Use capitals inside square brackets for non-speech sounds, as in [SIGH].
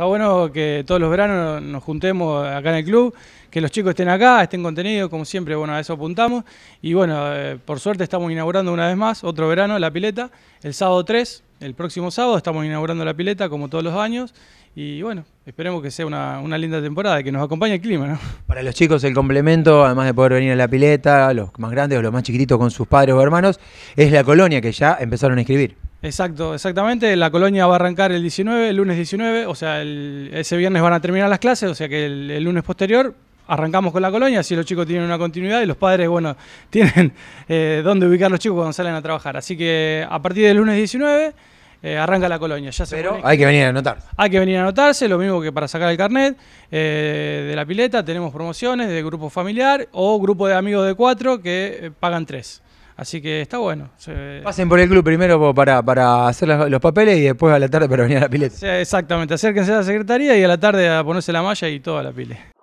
Está bueno que todos los veranos nos juntemos acá en el club, que los chicos estén acá, estén contenidos, como siempre, bueno, a eso apuntamos. Y bueno, eh, por suerte estamos inaugurando una vez más, otro verano, la pileta, el sábado 3, el próximo sábado estamos inaugurando la pileta como todos los años. Y bueno, esperemos que sea una, linda temporada, y que nos acompañe el clima, ¿no? Para los chicos el complemento, además de poder venir a la pileta, los más grandes o los más chiquititos con sus padres o hermanos, es la colonia que ya empezaron a inscribir. Exacto, exactamente. La colonia va a arrancar el 19, el lunes 19, o sea, ese viernes van a terminar las clases, o sea que el, lunes posterior arrancamos con la colonia, así los chicos tienen una continuidad y los padres, bueno, [LAUGHS] tienen eh, dónde ubicar los chicos cuando salen a trabajar. Así que a partir del lunes 19 eh, arranca la colonia. Ya se Pero hay que venir a anotarse. Hay que venir a anotarse, lo mismo que para sacar el carnet eh, de la pileta. Tenemos promociones de grupo familiar o grupo de amigos de cuatro que eh, pagan tres. Así que está bueno. Pasen por el club primero para, hacer los papeles y después a la tarde para venir a la pileta. exactamente, acérquense a la secretaría y a la tarde a ponerse la malla y toda la pile.